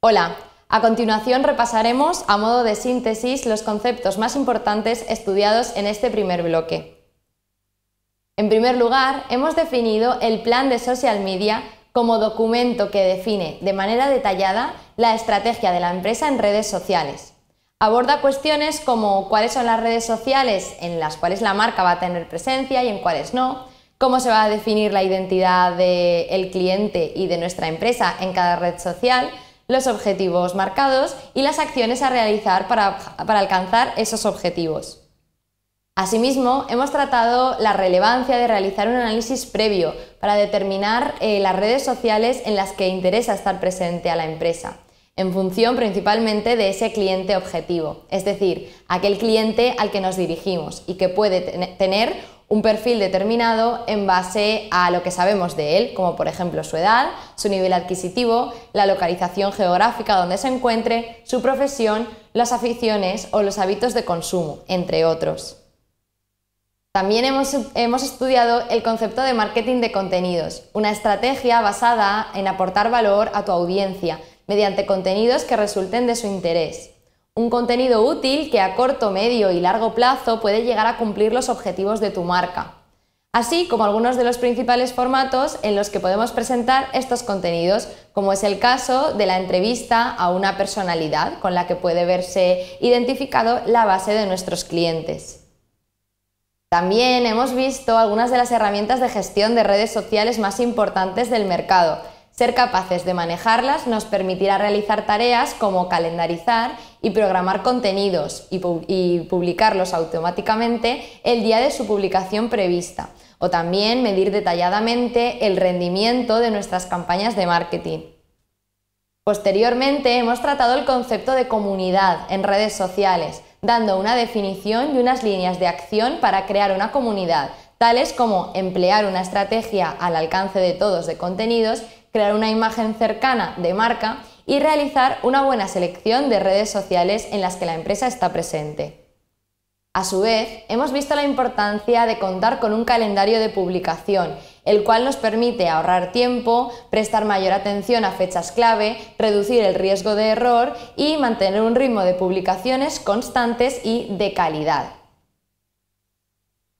Hola, a continuación repasaremos a modo de síntesis los conceptos más importantes estudiados en este primer bloque. En primer lugar, hemos definido el plan de social media como documento que define de manera detallada la estrategia de la empresa en redes sociales. Aborda cuestiones como cuáles son las redes sociales en las cuales la marca va a tener presencia y en cuáles no, cómo se va a definir la identidad del de cliente y de nuestra empresa en cada red social, los objetivos marcados y las acciones a realizar para, alcanzar esos objetivos. Asimismo, hemos tratado la relevancia de realizar un análisis previo para determinar eh, las redes sociales en las que interesa estar presente a la empresa, en función principalmente de ese cliente objetivo, es decir, aquel cliente al que nos dirigimos y que puede tener un perfil determinado en base a lo que sabemos de él, como por ejemplo su edad, su nivel adquisitivo, la localización geográfica donde se encuentre, su profesión, las aficiones o los hábitos de consumo, entre otros. También hemos, hemos, estudiado el concepto de marketing de contenidos, una estrategia basada en aportar valor a tu audiencia mediante contenidos que resulten de su interés. Un contenido útil que a corto, medio y largo plazo puede llegar a cumplir los objetivos de tu marca, así como algunos de los principales formatos en los que podemos presentar estos contenidos, como es el caso de la entrevista a una personalidad con la que puede verse identificado la base de nuestros clientes. También hemos visto algunas de las herramientas de gestión de redes sociales más importantes del mercado, ser capaces de manejarlas nos permitirá realizar tareas como calendarizar y programar contenidos y, publicarlos automáticamente el día de su publicación prevista, o también medir detalladamente el rendimiento de nuestras campañas de marketing. Posteriormente hemos tratado el concepto de comunidad en redes sociales, dando una definición y unas líneas de acción para crear una comunidad, tales como emplear una estrategia al alcance de todos de contenidos crear una imagen cercana de marca y realizar una buena selección de redes sociales en las que la empresa está presente. A su vez, hemos visto la importancia de contar con un calendario de publicación, el cual nos permite ahorrar tiempo, prestar mayor atención a fechas clave, reducir el riesgo de error y mantener un ritmo de publicaciones constantes y de calidad.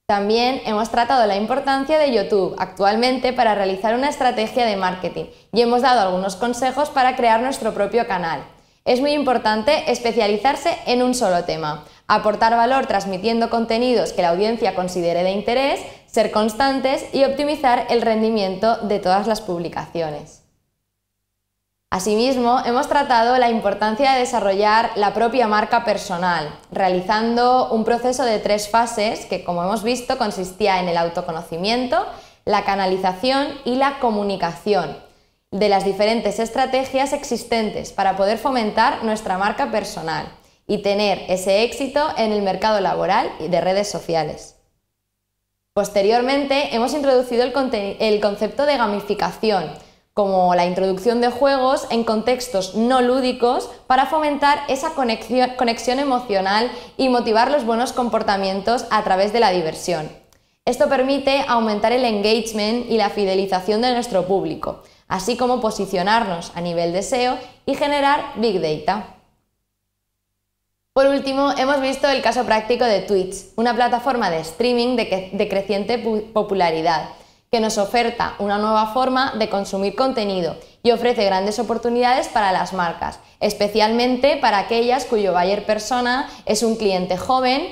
También hemos tratado la importancia de YouTube actualmente para realizar una estrategia de marketing y hemos dado algunos consejos para crear nuestro propio canal. Es muy importante especializarse en un solo tema, aportar valor transmitiendo contenidos que la audiencia considere de interés, ser constantes y optimizar el rendimiento de todas las publicaciones. Asimismo, hemos tratado la importancia de desarrollar la propia marca personal, realizando un proceso de tres fases que, como hemos visto, consistía en el autoconocimiento, la canalización y la comunicación de las diferentes estrategias existentes para poder fomentar nuestra marca personal y tener ese éxito en el mercado laboral y de redes sociales. Posteriormente, hemos introducido el, concepto de gamificación, como la introducción de juegos en contextos no lúdicos para fomentar esa conexión, emocional y motivar los buenos comportamientos a través de la diversión. Esto permite aumentar el engagement y la fidelización de nuestro público, así como posicionarnos a nivel de SEO y generar big data. Por último, hemos visto el caso práctico de Twitch, una plataforma de streaming de creciente popularidad que nos oferta una nueva forma de consumir contenido y ofrece grandes oportunidades para las marcas, especialmente para aquellas cuyo buyer persona es un cliente joven,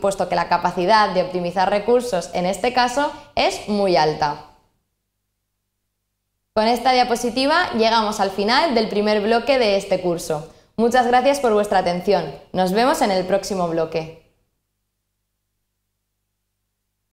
puesto que la capacidad de optimizar recursos en este caso es muy alta. Con esta diapositiva llegamos al final del primer bloque de este curso. Muchas gracias por vuestra atención. Nos vemos en el próximo bloque.